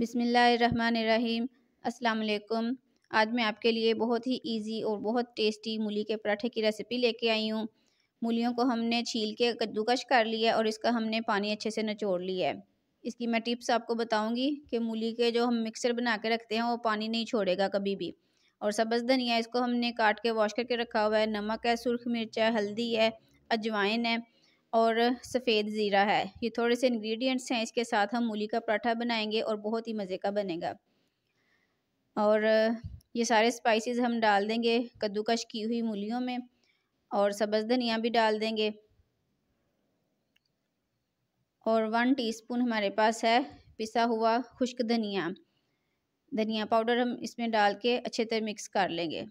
बिसमीम् अल्लाम आज मैं आपके लिए बहुत ही इजी और बहुत टेस्टी मूली के पराठे की रेसिपी लेके आई हूँ मूलियों को हमने छील के कद्दूकश कर लिया और इसका हमने पानी अच्छे से निचोड़ लिया है इसकी मैं टिप्स आपको बताऊंगी कि मूली के जो हम मिक्सर बना के रखते हैं वो पानी नहीं छोड़ेगा कभी भी और सब्ज़ धनिया इसको हमने काट के वॉश करके रखा हुआ है नमक है सुरख मिर्च है हल्दी है अजवाइन है और सफ़ेद ज़ीरा है ये थोड़े से इंग्रेडिएंट्स हैं इसके साथ हम मूली का पराठा बनाएंगे और बहुत ही मज़े का बनेगा और ये सारे स्पाइसेस हम डाल देंगे कद्दूकश की हुई मूलियों में और सब्ज़ धनिया भी डाल देंगे और वन टीस्पून हमारे पास है पिसा हुआ खुश्क धनिया धनिया पाउडर हम इसमें डाल के अच्छे तरह मिक्स कर लेंगे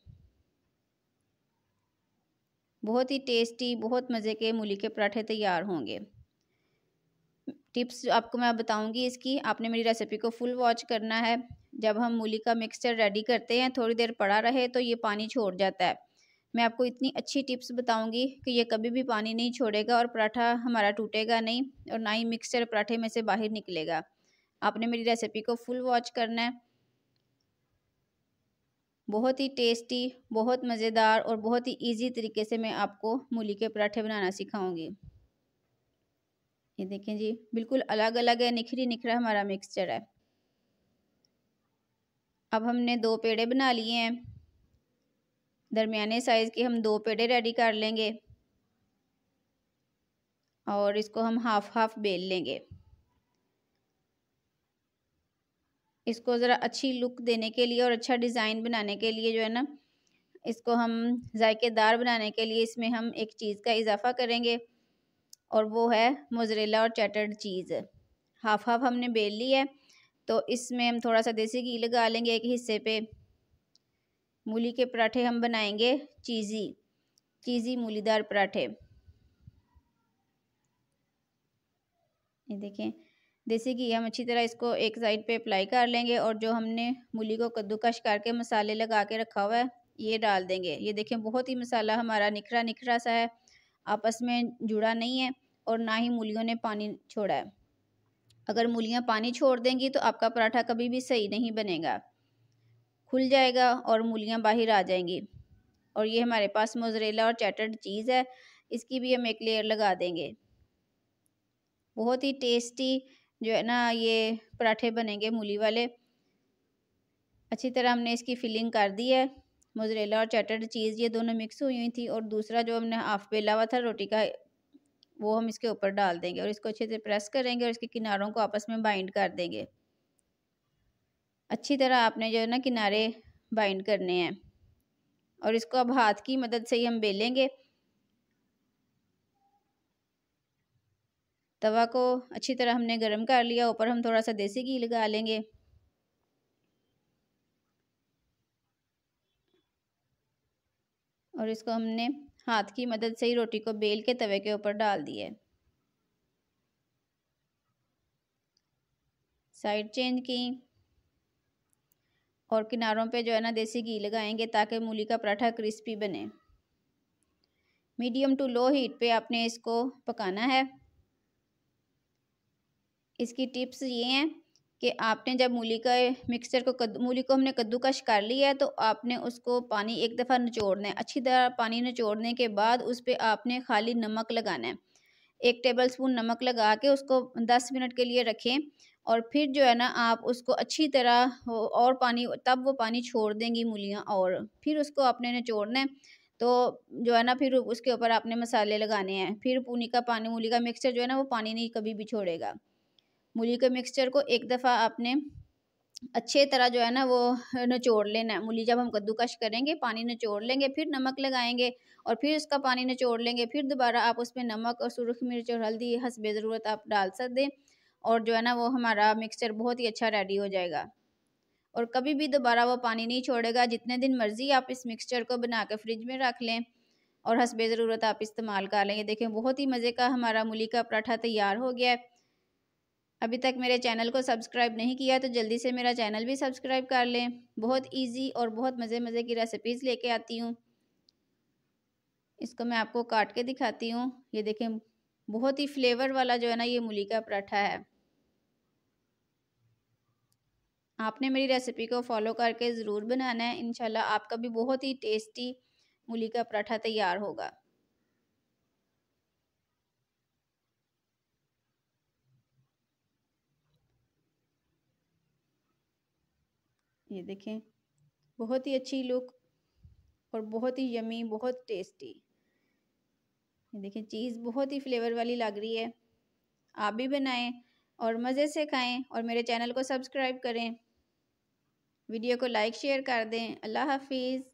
बहुत ही टेस्टी बहुत मज़े के मूली के पराठे तैयार होंगे टिप्स आपको मैं बताऊंगी इसकी आपने मेरी रेसिपी को फुल वॉच करना है जब हम मूली का मिक्सचर रेडी करते हैं थोड़ी देर पड़ा रहे तो ये पानी छोड़ जाता है मैं आपको इतनी अच्छी टिप्स बताऊंगी कि ये कभी भी पानी नहीं छोड़ेगा और पराठा हमारा टूटेगा नहीं और ना ही मिक्सचर पराठे में से बाहर निकलेगा आपने मेरी रेसिपी को फुल वॉच करना है बहुत ही टेस्टी बहुत मज़ेदार और बहुत ही इजी तरीके से मैं आपको मूली के पराठे बनाना सिखाऊंगी ये देखें जी बिल्कुल अलग अलग है निखरी निखरा हमारा मिक्सचर है अब हमने दो पेड़े बना लिए हैं दरमियाने साइज़ के हम दो पेड़े रेडी कर लेंगे और इसको हम हाफ हाफ बेल लेंगे इसको ज़रा अच्छी लुक देने के लिए और अच्छा डिज़ाइन बनाने के लिए जो है ना इसको हम जायकेदार बनाने के लिए इसमें हम एक चीज़ का इजाफा करेंगे और वो है मोजरेला और चैटर्ड चीज़ हाफ हाफ हमने बेल ली है तो इसमें हम थोड़ा सा देसी घी लगा लेंगे एक हिस्से पे मूली के पराठे हम बनाएंगे चीज़ी चीज़ी मूलीदार पराठे ये देखें जैसे कि हम अच्छी तरह इसको एक साइड पे अप्लाई कर लेंगे और जो हमने मूली को कद्दूकश करके मसाले लगा के रखा हुआ है ये डाल देंगे ये देखें बहुत ही मसाला हमारा निखरा निखरा सा है आपस में जुड़ा नहीं है और ना ही मूलियों ने पानी छोड़ा है अगर मूलियाँ पानी छोड़ देंगी तो आपका पराठा कभी भी सही नहीं बनेगा खुल जाएगा और मूलियाँ बाहर आ जाएंगी और ये हमारे पास मोजरेला और चैटर्ड चीज़ है इसकी भी हम एक लेयर लगा देंगे बहुत ही टेस्टी जो है ना ये पराठे बनेंगे मूली वाले अच्छी तरह हमने इसकी फिलिंग कर दी है मोजरेला और चटर्ड चीज़ ये दोनों मिक्स हुई हुई थी और दूसरा जो हमने हाफ बेला हुआ था रोटी का वो हम इसके ऊपर डाल देंगे और इसको अच्छे से प्रेस करेंगे और इसके किनारों को आपस में बाइंड कर देंगे अच्छी तरह आपने जो है ना किनारे बाइंड करने हैं और इसको अब हाथ की मदद से ही हम बेलेंगे तवा को अच्छी तरह हमने गर्म कर लिया ऊपर हम थोड़ा सा देसी घी लगा लेंगे और इसको हमने हाथ की मदद से ही रोटी को बेल के तवे के ऊपर डाल दिया है साइड चेंज की और किनारों पे जो है ना देसी घी लगाएंगे ताकि मूली का पराठा क्रिस्पी बने मीडियम टू लो हीट पे आपने इसको पकाना है इसकी टिप्स ये हैं कि आपने जब मूली का मिक्सचर को कद, मूली को हमने कद्दूकश कर लिया है तो आपने उसको पानी एक दफ़ा निचोड़ना है अच्छी तरह पानी निचोड़ने के बाद उस पर आपने खाली नमक लगाना है एक टेबल स्पून नमक लगा के उसको दस मिनट के लिए रखें और फिर जो है ना आप उसको अच्छी तरह और पानी तब वो पानी छोड़ देंगी मूलियाँ और फिर उसको आपने निचोड़ना है तो जो है ना फिर उसके ऊपर आपने मसाले लगाने हैं फिर पूनी का पानी मूली का मिक्सचर जो है ना वो पानी नहीं कभी भी छोड़ेगा मूली के मिक्सचर को एक दफ़ा आपने अच्छे तरह जो है ना वो निचोड़ लेना है मूली जब हम कद्दूकश करेंगे पानी निचोड़ लेंगे फिर नमक लगाएंगे और फिर उसका पानी निचोड़ लेंगे फिर दोबारा आप उसमें नमक और सुरख मिर्च और हल्दी हसब ज़रूरत आप डाल सक दें और जो है ना वो हमारा मिक्सचर बहुत ही अच्छा रेडी हो जाएगा और कभी भी दोबारा वो पानी नहीं छोड़ेगा जितने दिन मर्ज़ी आप इस मिक्सचर को बना कर फ्रिज में रख लें और हसब ज़रूरत आप इस्तेमाल कर लें ये देखें बहुत ही मज़े का हमारा मूली का पराठा तैयार हो गया है अभी तक मेरे चैनल को सब्सक्राइब नहीं किया तो जल्दी से मेरा चैनल भी सब्सक्राइब कर लें बहुत इजी और बहुत मज़े मज़े की रेसिपीज़ लेके आती हूँ इसको मैं आपको काट के दिखाती हूँ ये देखें बहुत ही फ्लेवर वाला जो है ना ये मूली का पराठा है आपने मेरी रेसिपी को फॉलो करके ज़रूर बनाना है इनशाला आपका भी बहुत ही टेस्टी मूली का पराठा तैयार होगा ये देखें बहुत ही अच्छी लुक और बहुत ही यमी बहुत टेस्टी ये देखें चीज़ बहुत ही फ्लेवर वाली लग रही है आप भी बनाएं और मज़े से खाएं और मेरे चैनल को सब्सक्राइब करें वीडियो को लाइक शेयर कर दें अल्लाह हाफिज़